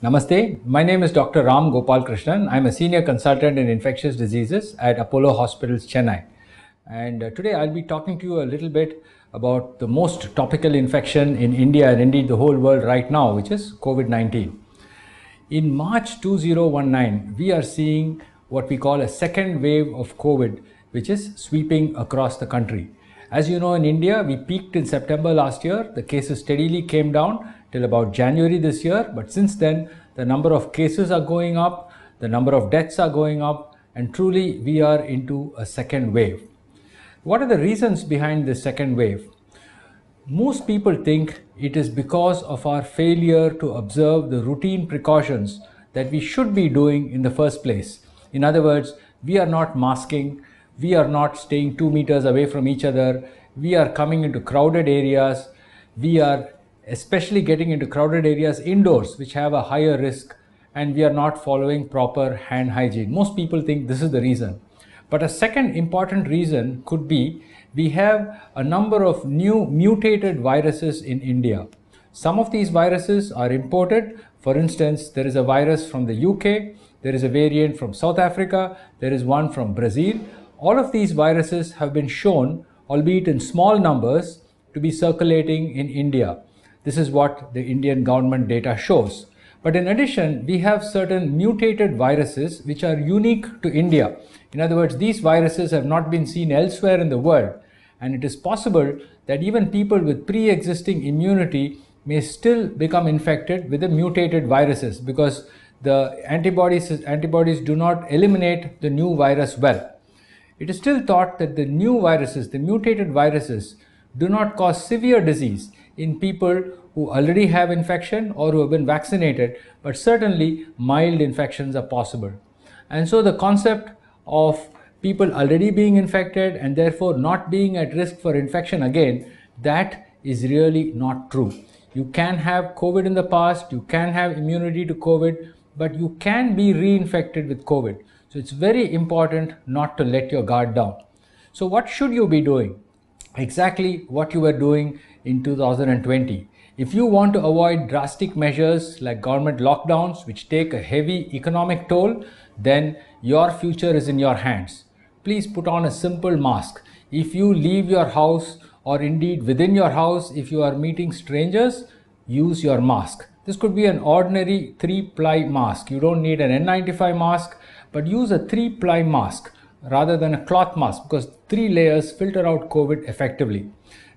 Namaste, my name is Dr. Ram Gopal Krishnan. I'm a senior consultant in infectious diseases at Apollo Hospitals, Chennai. And uh, today I'll be talking to you a little bit about the most topical infection in India and indeed the whole world right now, which is COVID 19. In March 2019, we are seeing what we call a second wave of COVID, which is sweeping across the country. As you know, in India, we peaked in September last year, the cases steadily came down, till about January this year. But since then, the number of cases are going up, the number of deaths are going up, and truly we are into a second wave. What are the reasons behind this second wave? Most people think it is because of our failure to observe the routine precautions that we should be doing in the first place. In other words, we are not masking, we are not staying two meters away from each other, we are coming into crowded areas, we are especially getting into crowded areas indoors, which have a higher risk, and we are not following proper hand hygiene. Most people think this is the reason. But a second important reason could be we have a number of new mutated viruses in India. Some of these viruses are imported. For instance, there is a virus from the UK, there is a variant from South Africa, there is one from Brazil. All of these viruses have been shown, albeit in small numbers, to be circulating in India. This is what the Indian government data shows. But in addition, we have certain mutated viruses which are unique to India. In other words, these viruses have not been seen elsewhere in the world. And it is possible that even people with pre existing immunity may still become infected with the mutated viruses because the antibodies, antibodies do not eliminate the new virus well. It is still thought that the new viruses, the mutated viruses, do not cause severe disease in people who already have infection or who have been vaccinated, but certainly mild infections are possible. And so the concept of people already being infected and therefore not being at risk for infection again, that is really not true. You can have COVID in the past, you can have immunity to COVID, but you can be reinfected with COVID. So it's very important not to let your guard down. So what should you be doing? exactly what you were doing in 2020. If you want to avoid drastic measures like government lockdowns, which take a heavy economic toll, then your future is in your hands. Please put on a simple mask. If you leave your house or indeed within your house, if you are meeting strangers, use your mask. This could be an ordinary three ply mask. You don't need an N95 mask, but use a three ply mask rather than a cloth mask because three layers filter out COVID effectively.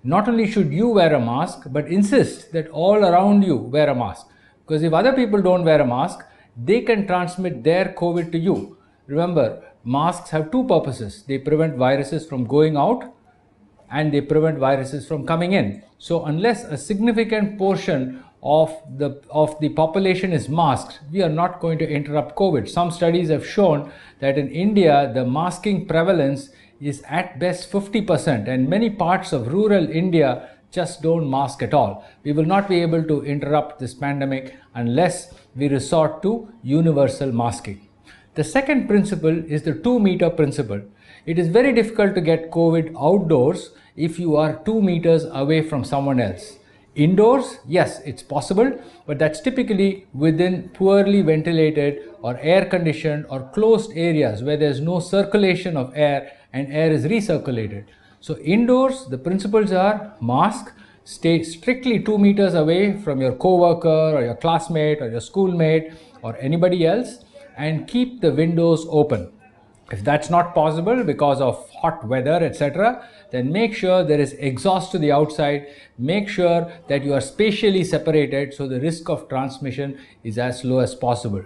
Not only should you wear a mask, but insist that all around you wear a mask. Because if other people don't wear a mask, they can transmit their COVID to you. Remember, masks have two purposes they prevent viruses from going out and they prevent viruses from coming in. So, unless a significant portion of the of the population is masked we are not going to interrupt covid some studies have shown that in india the masking prevalence is at best 50%, and many parts of rural India just don't mask at all. We will not be able to interrupt this pandemic unless we resort to universal masking. The second principle is the 2 meter principle. It is very difficult to get COVID outdoors if you are 2 meters away from someone else. Indoors, yes, it's possible, but that's typically within poorly ventilated or air conditioned or closed areas where there's no circulation of air and air is recirculated. So indoors, the principles are mask, stay strictly two meters away from your co-worker or your classmate or your schoolmate or anybody else and keep the windows open. If that's not possible because of hot weather, etc., then make sure there is exhaust to the outside. Make sure that you are spatially separated so the risk of transmission is as low as possible.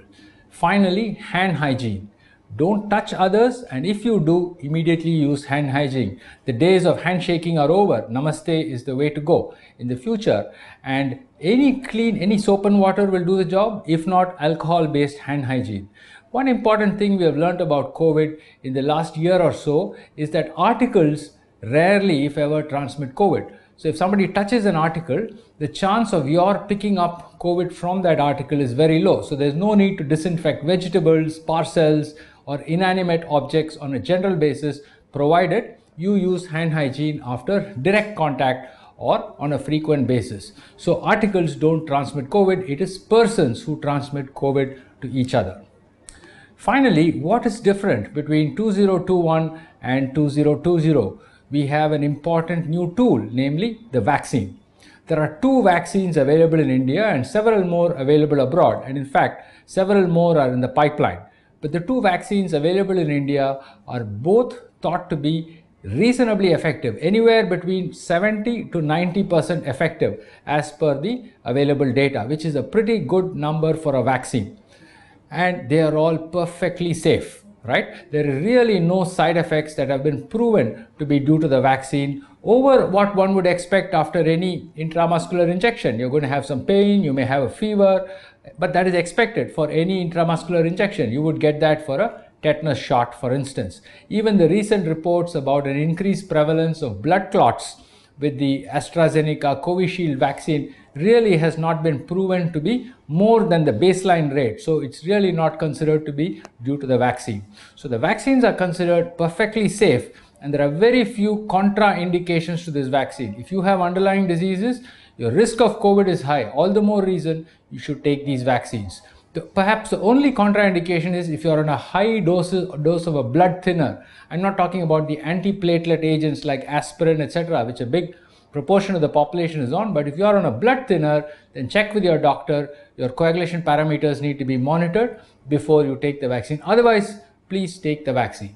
Finally, hand hygiene. Don't touch others and if you do, immediately use hand hygiene. The days of handshaking are over. Namaste is the way to go in the future. And any clean, any soap and water will do the job. If not, alcohol based hand hygiene. One important thing we have learned about COVID in the last year or so is that articles rarely, if ever, transmit COVID. So if somebody touches an article, the chance of your picking up COVID from that article is very low. So there's no need to disinfect vegetables, parcels, or inanimate objects on a general basis provided you use hand hygiene after direct contact or on a frequent basis. So articles don't transmit COVID, it is persons who transmit COVID to each other. Finally, what is different between 2021 and 2020? We have an important new tool, namely the vaccine. There are two vaccines available in India and several more available abroad. And in fact, several more are in the pipeline. But the two vaccines available in India are both thought to be reasonably effective, anywhere between 70 to 90% effective as per the available data, which is a pretty good number for a vaccine. And they are all perfectly safe, right? There are really no side effects that have been proven to be due to the vaccine over what one would expect after any intramuscular injection. You're going to have some pain, you may have a fever, but that is expected for any intramuscular injection. You would get that for a tetanus shot, for instance. Even the recent reports about an increased prevalence of blood clots with the AstraZeneca Covishield vaccine really has not been proven to be more than the baseline rate. So it's really not considered to be due to the vaccine. So the vaccines are considered perfectly safe and there are very few contraindications to this vaccine. If you have underlying diseases, your risk of COVID is high. All the more reason you should take these vaccines. The, perhaps the only contraindication is if you're on a high dose, dose of a blood thinner. I'm not talking about the antiplatelet agents like aspirin, etc., which a big proportion of the population is on. But if you're on a blood thinner, then check with your doctor. Your coagulation parameters need to be monitored before you take the vaccine. Otherwise, please take the vaccine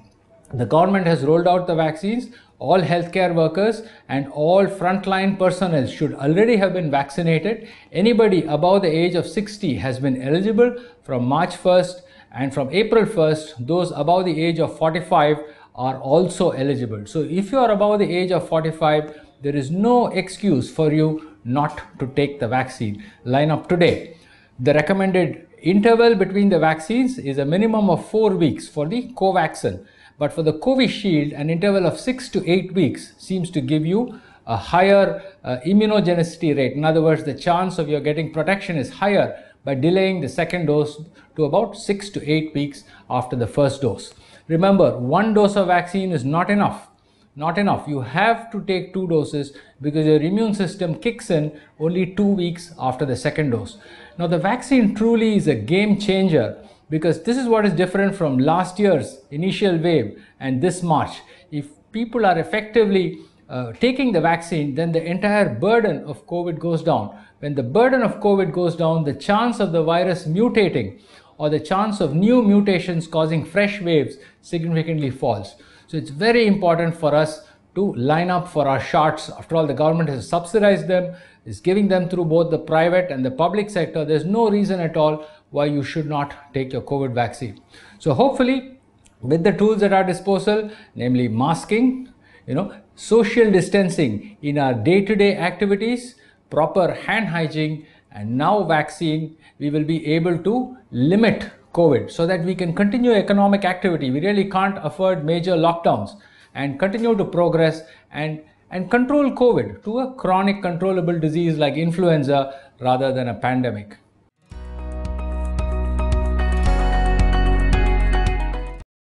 the government has rolled out the vaccines all healthcare workers and all frontline personnel should already have been vaccinated anybody above the age of 60 has been eligible from march 1st and from april 1st those above the age of 45 are also eligible so if you are above the age of 45 there is no excuse for you not to take the vaccine line up today the recommended interval between the vaccines is a minimum of 4 weeks for the covaxin but for the COVID shield, an interval of six to eight weeks seems to give you a higher uh, immunogenicity rate. In other words, the chance of your getting protection is higher by delaying the second dose to about six to eight weeks after the first dose. Remember, one dose of vaccine is not enough. Not enough. You have to take two doses because your immune system kicks in only two weeks after the second dose. Now, the vaccine truly is a game changer because this is what is different from last year's initial wave and this March. If people are effectively uh, taking the vaccine, then the entire burden of COVID goes down. When the burden of COVID goes down, the chance of the virus mutating or the chance of new mutations causing fresh waves significantly falls. So it's very important for us to line up for our shots. After all, the government has subsidized them, is giving them through both the private and the public sector. There's no reason at all why you should not take your COVID vaccine. So hopefully with the tools at our disposal, namely masking, you know, social distancing in our day-to-day activities, proper hand hygiene and now vaccine, we will be able to limit COVID so that we can continue economic activity. We really can't afford major lockdowns and continue to progress and and control COVID to a chronic controllable disease like influenza rather than a pandemic.